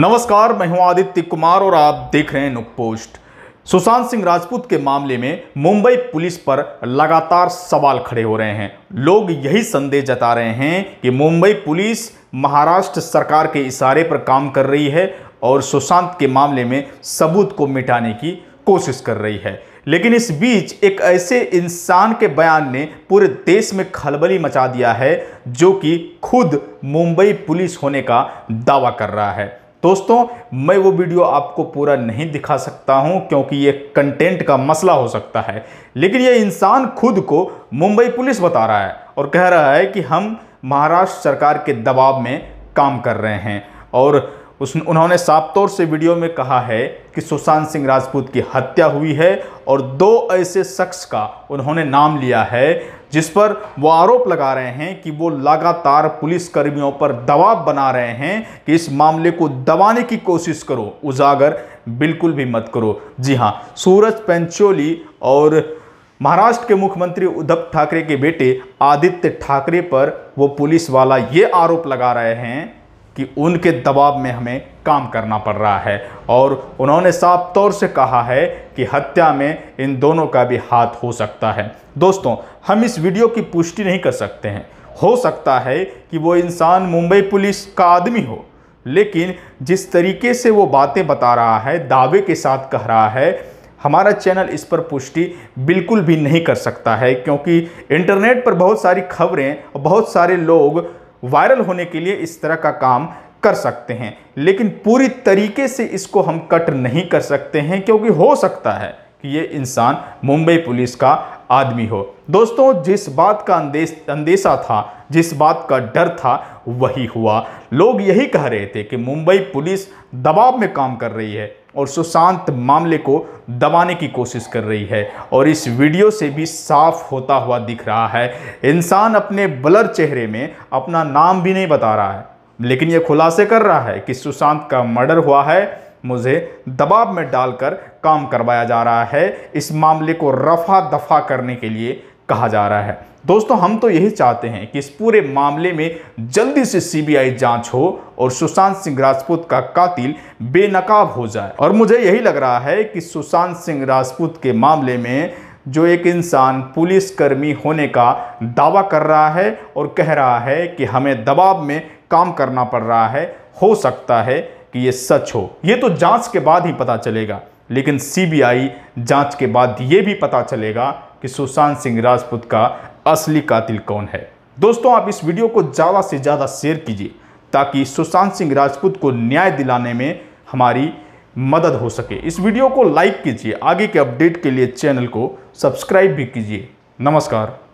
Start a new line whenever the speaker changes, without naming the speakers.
नमस्कार मैं हूं आदित्य कुमार और आप देख रहे हैं नुक पोस्ट सुशांत सिंह राजपूत के मामले में मुंबई पुलिस पर लगातार सवाल खड़े हो रहे हैं लोग यही संदेह जता रहे हैं कि मुंबई पुलिस महाराष्ट्र सरकार के इशारे पर काम कर रही है और सुशांत के मामले में सबूत को मिटाने की कोशिश कर रही है लेकिन इस बीच एक ऐसे इंसान के बयान ने पूरे देश में खलबली मचा दिया है जो कि खुद मुंबई पुलिस होने का दावा कर रहा है दोस्तों मैं वो वीडियो आपको पूरा नहीं दिखा सकता हूं क्योंकि ये कंटेंट का मसला हो सकता है लेकिन ये इंसान खुद को मुंबई पुलिस बता रहा है और कह रहा है कि हम महाराष्ट्र सरकार के दबाव में काम कर रहे हैं और उस उन्होंने साफ तौर से वीडियो में कहा है कि सुशांत सिंह राजपूत की हत्या हुई है और दो ऐसे शख्स का उन्होंने नाम लिया है जिस पर वो आरोप लगा रहे हैं कि वो लगातार पुलिस कर्मियों पर दबाव बना रहे हैं कि इस मामले को दबाने की कोशिश करो उजागर बिल्कुल भी मत करो जी हाँ सूरज पंचोली और महाराष्ट्र के मुख्यमंत्री उद्धव ठाकरे के बेटे आदित्य ठाकरे पर वो पुलिस वाला ये आरोप लगा रहे हैं कि उनके दबाव में हमें काम करना पड़ रहा है और उन्होंने साफ तौर से कहा है कि हत्या में इन दोनों का भी हाथ हो सकता है दोस्तों हम इस वीडियो की पुष्टि नहीं कर सकते हैं हो सकता है कि वो इंसान मुंबई पुलिस का आदमी हो लेकिन जिस तरीके से वो बातें बता रहा है दावे के साथ कह रहा है हमारा चैनल इस पर पुष्टि बिल्कुल भी नहीं कर सकता है क्योंकि इंटरनेट पर बहुत सारी खबरें और बहुत सारे लोग वायरल होने के लिए इस तरह का काम कर सकते हैं लेकिन पूरी तरीके से इसको हम कट नहीं कर सकते हैं क्योंकि हो सकता है कि ये इंसान मुंबई पुलिस का आदमी हो दोस्तों जिस बात का अंदेश अंदेशा था जिस बात का डर था वही हुआ लोग यही कह रहे थे कि मुंबई पुलिस दबाव में काम कर रही है और सुशांत मामले को दबाने की कोशिश कर रही है और इस वीडियो से भी साफ होता हुआ दिख रहा है इंसान अपने ब्लर चेहरे में अपना नाम भी नहीं बता रहा है लेकिन यह खुलासे कर रहा है कि सुशांत का मर्डर हुआ है मुझे दबाव में डालकर काम करवाया जा रहा है इस मामले को रफा दफा करने के लिए कहा जा रहा है दोस्तों हम तो यही चाहते हैं कि इस पूरे मामले में जल्दी से सीबीआई जांच हो और सुशांत सिंह राजपूत का कातिल बेनकाब हो जाए और मुझे यही लग रहा है कि सुशांत सिंह राजपूत के मामले में जो एक इंसान पुलिसकर्मी होने का दावा कर रहा है और कह रहा है कि हमें दबाव में काम करना पड़ रहा है हो सकता है कि ये सच हो ये तो जांच के बाद ही पता चलेगा लेकिन सीबीआई जांच के बाद ये भी पता चलेगा कि सुशांत सिंह राजपूत का असली कातिल कौन है दोस्तों आप इस वीडियो को ज़्यादा से ज़्यादा शेयर कीजिए ताकि सुशांत सिंह राजपूत को न्याय दिलाने में हमारी मदद हो सके इस वीडियो को लाइक कीजिए आगे के अपडेट के लिए चैनल को सब्सक्राइब भी कीजिए नमस्कार